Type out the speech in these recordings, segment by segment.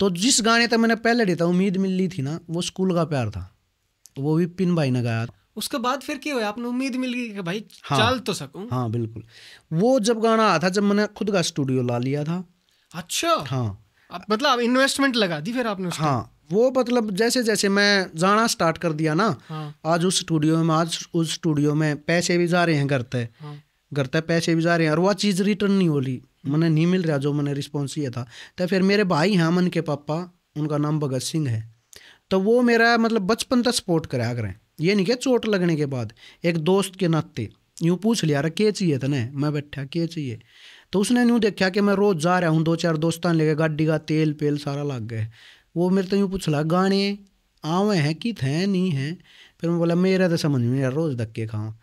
तो जिस गाने तक मैंने पहले देता उम्मीद मिल रही थी ना वो स्कूल का प्यार था वो भी पिन भाई ने गाया उसके बाद फिर क्या हुआ आपने उम्मीद मिल गई कि भाई हाँ, चल तो सकूं हाँ बिल्कुल वो जब गाना आया था जब मैंने खुद का स्टूडियो ला लिया था अच्छा हाँ आप, मतलब इन्वेस्टमेंट लगा दी फिर आपने उसके? हाँ वो मतलब जैसे जैसे मैं जाना स्टार्ट कर दिया ना हाँ। आज उस स्टूडियो में आज उस स्टूडियो में पैसे भी जा रहे हैं घर तय हाँ। घर तय पैसे भी जा रहे हैं और वह चीज़ रिटर्न नहीं हो रही मैंने नहीं मिल रहा जो मैंने रिस्पॉन्स किया था तो फिर मेरे भाई हैं अमन के पापा उनका नाम भगत सिंह है तो वो मेरा मतलब बचपन तक सपोर्ट कराया करें ये नहीं क्या चोट लगने के बाद एक दोस्त के नाते यूँ पूछ लिया अरे के चाहिए तने मैं बैठा के चाहिए तो उसने यूँ देखा कि मैं रोज़ जा रहा हूँ दो चार दोस्तान लेके गाड़ी का तेल पेल सारा लग गए वो मेरे तो यूँ पूछला गाने आवे हैं कि थे नहीं हैं फिर मैं बोला मेरा तो समझ में यार रोज़ धक्के खाऊँ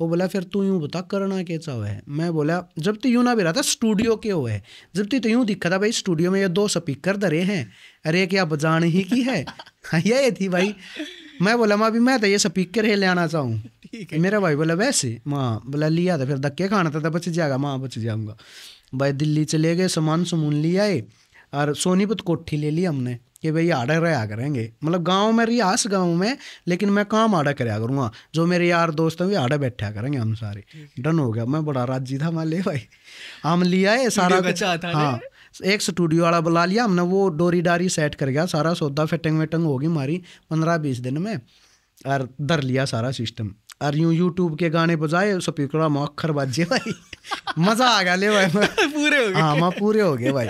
वो बोला फिर तू यूँ बता करना कैसा हुआ है मैं बोला जब तो यूँ ना भी रहा था स्टूडियो के हुआ है जब तो यूँ दिखा था भाई स्टूडियो में ये दो स्पीकर धरे हैं अरे क्या बजान ही की है ये थी भाई मैं बोला माँ अभी मैं तो ये स्पीकर है ले आना चाहूँ मेरा भाई बोला वैसे माँ बोला लिया था फिर धक्के खाना था, था तो बच जाएगा माँ बच जाऊँगा भाई दिल्ली चले गए सामान समून लिया है और सोनीपत कोठी ले ली हमने कि भाई आड़ा रहा करेंगे मतलब गांव में रियास गांव में लेकिन मैं काम आड़ा कराया करूँगा जो मेरे यार दोस्त हैं भी आड़ा बैठा करेंगे हम सारे डन हो गया मैं बड़ा राजी था मान ले भाई हम लिया है सारा कुछ हाँ एक स्टूडियो वाला बुला लिया हमने वो डोरी डारी सेट कर गया सारा सौदा फिटिंग वेटिंग होगी हमारी पंद्रह बीस दिन में और धर लिया सारा सिस्टम और यूँ यूट्यूब के गाने बजाए स्पीकर मक्खर बाजे भाई मज़ा आ गया ले भाई पूरे हो गए हाँ माँ पूरे हो गए भाई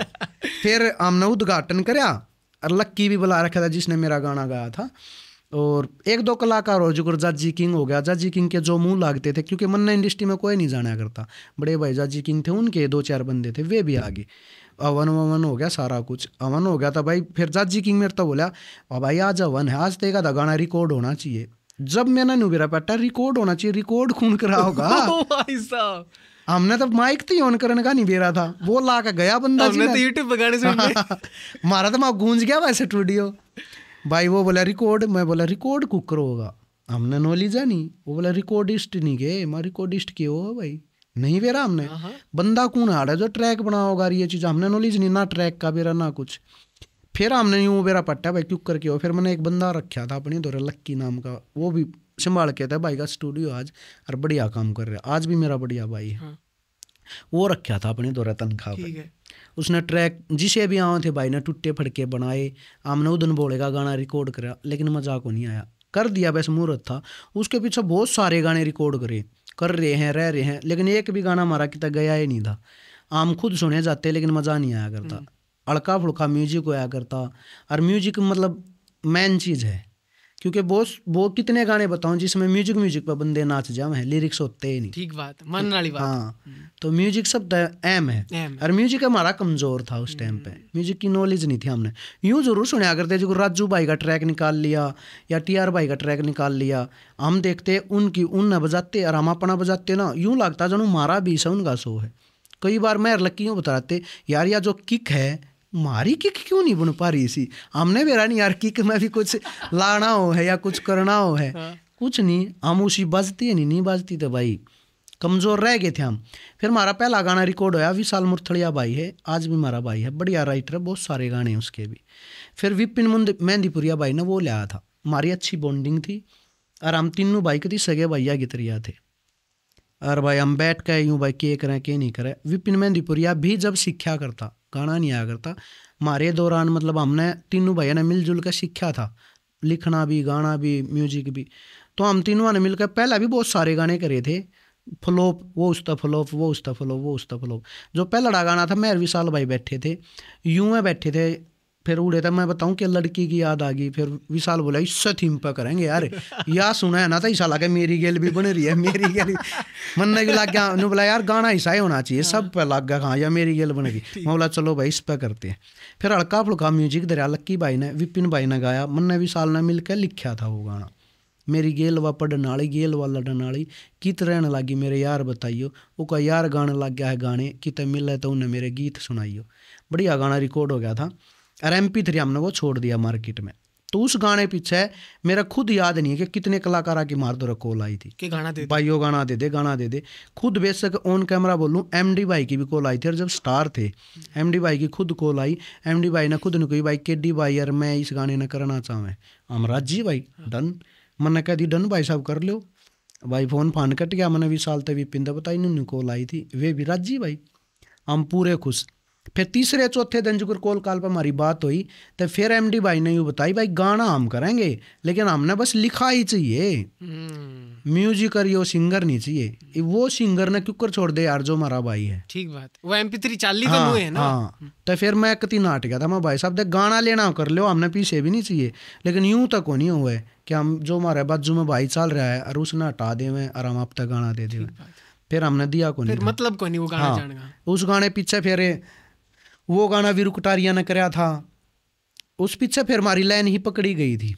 फिर हमने उद्घाटन कराया लक्की भी बुला रखा था जिसने मेरा गाना गाया था और एक दो कलाकार हो जुकर जाजी किंग हो गया जाजी किंग के जो मुंह लागते थे क्योंकि मन्ना इंडस्ट्री में कोई नहीं जाना करता बड़े भाई जाजी किंग थे उनके दो चार बंदे थे वे भी आ गए अवन ववन हो गया सारा कुछ अवन हो गया था भाई फिर जाजी किंग मेरे तो बोला भाई आज अवन है आज तेगा तो था गाना रिकॉर्ड होना चाहिए जब मैंने नुबेरा पैटा रिकॉर्ड होना चाहिए रिकॉर्ड खून करा होगा हमने तो माइक तो ऑन करने का नहीं बेरा था वो ला के गया बंदा हमने तो यूट्यूब पे से मारा तो वहाँ गूंज गया वैसे स्टूडियो भाई वो बोला रिकॉर्ड मैं बोला रिकॉर्ड कुकर होगा हमने नॉलेज है नहीं वो बोला रिकॉर्डिस्ट नहीं गए मैं रिकॉर्डिस्ट के हो भाई नहीं बेरा हमने हाँ, हाँ। बंदा कौन आ रहा जो ट्रैक बना होगा ये चीज़ हमने नॉलेज नहीं ना ट्रैक का बेरा ना कुछ फिर हमने यूँ बेरा पट्टा भाई क्यूक करके हो फिर मैंने एक बंदा रखा था अपने दौरे लक्की नाम का वो भी संभाल के था भाई का स्टूडियो आज और बढ़िया काम कर रहा है आज भी मेरा बढ़िया भाई है हाँ। वो रखा था अपने दौरा तनख्वाह पर उसने ट्रैक जिसे भी आए थे भाई ने टूटे फटके बनाए आमने उदन बोले का गाना रिकॉर्ड करा लेकिन मजाक को नहीं आया कर दिया वैसे मुहूर्त था उसके पीछे बहुत सारे गाने रिकॉर्ड करे कर रहे हैं रह रहे हैं लेकिन एक भी गाना हमारा कितना गया ही नहीं था आम खुद सुने जाते लेकिन मज़ा नहीं आया करता अड़का फुड़का म्यूजिक होया करता और म्यूजिक मतलब मेन चीज़ है क्योंकि वो वो कितने गाने बताऊं जिसमें म्यूजिक म्यूजिक पर बंदे नाच जाम है लिरिक्स होते ही नहीं ठीक बात मन वाली बात हाँ तो म्यूजिक शब्द एम तो है और म्यूजिक हमारा कमजोर था उस टाइम पे म्यूजिक की नॉलेज नहीं थी हमने यूं जरूर सुने करते जो राजू भाई का ट्रैक निकाल लिया या टी आर भाई का ट्रैक निकाल लिया हम देखते उनकी उन बजाते और हम अपना बजाते ना यूं लगता जनू हमारा भी सा उनका शो है कई बार मैं लक्की यूँ बताते यार या जो किक है मारी किक क्यों नहीं बन पा रही सी हमने भी नहीं यार किक में भी कुछ लाना हो है या कुछ करना हो है हाँ। कुछ नहीं हम उसी बजती है नहीं नहीं बजती तो भाई कमज़ोर रह गए थे हम फिर हमारा पहला गाना रिकॉर्ड होया विशाल मुरथड़िया भाई है आज भी हमारा भाई है बढ़िया राइटर है बहुत सारे गाने हैं उसके भी फिर विपिन मेहंदीपुरिया भाई ने वो लिया था हमारी अच्छी बॉन्डिंग थी और हम तीनों भाई के थी सगे भैया गितरिया थे और भाई हम बैठ के यूँ भाई के करें के नहीं करें विपिन मेहंदीपुरिया भी जब सीख्या करता गाना नहीं आया करता हमारे दौरान मतलब हमने तीनों भैया ने मिलजुल कर सीखा था लिखना भी गाना भी म्यूजिक भी तो हम तीनों ने मिलकर पहला भी बहुत सारे गाने करे थे फ्लोप वो उसता फ्लोप वो उसता फ्लोप वो उसता फ्लोप जो पहला गाना था मेहर विशाल भाई बैठे थे यूं बैठे थे फिर वो रहता मैं बताऊँ कि लड़की की याद आ गई फिर विशाल बोला इससे थीम पर करेंगे यार या सुना है ना था ईसा लगा मेरी गेल भी बन रही है मेरी गेल मन भी लग गया बोला यार गाना ईसा ही होना चाहिए सब पे लाग गया हाँ या मेरी गेल बनेगी मैं बोला चलो भाई इस पर करते हैं फिर हड़का फुलका म्यूजिक दरिया लक्की भाई ने विपिन भाई ने गाया मन विशाल ने मिलकर लिखा था वो गाना मेरी गेल व पढ़न वाली गेल व लड़न वाली कित रहन लागी मेरे यार बताइयो वो का यार गाने लग गया है गाने कित मिले तो उन्हें मेरे गीत सुनाइयो बढ़िया गाना रिकॉर्ड हो गया था और एम पी थ्री हमने वो छोड़ दिया मार्केट में तो उस गाने पीछे मेरा खुद याद नहीं है कि कितने कलाकारा की मार दो कॉल आई थी गाना दे भाई वो गाना दे दे गाना दे दे खुद बेशक ऑन कैमरा बोलूँ एम डी भाई की भी कॉल आई थी और जब स्टार थे एम डी भाई की खुद कॉल आई एम डी भाई ने खुद ने कही भाई के डी भाई यार मैं इस गाने ने करना चाहें हम राजी भाई डन मैंने कह दी डन भाई साहब कर लो भाई फोन फान कट गया मैंने विशाल तभी पिंदा बताई इन्होंने कॉल आई थी वे भी राजी भाई हम पूरे खुश फिर तीसरे चौथे दिन जो कॉल काल पर हमारी बात हुई तो फिर एम डी भाई ने यू बताई भाई गाना हम करेंगे लेकिन हमने बस लिखा ही चाहिए हम्म। म्यूजिक और यो सिंगर नहीं चाहिए वो सिंगर ने क्यों छोड़ दे यार जो हमारा भाई है ठीक बात वो एम पी थ्री चाली तो हाँ, है ना हाँ तो फिर मैं कति नाट गया था मैं भाई साहब देख गाना लेना कर लो हमने पीछे भी नहीं चाहिए लेकिन यूं तक तो नहीं हुआ है कि हम जो हमारे बाजू में भाई चल रहा है और उसने हटा देवे और हम आप तक गाना दे दे फिर हमने दिया को नहीं मतलब को नहीं वो गाना हाँ, उस गाने पीछे फिर वो गाना वीरू कटारिया ने कराया था उस पीछे फिर हमारी लाइन ही पकड़ी गई थी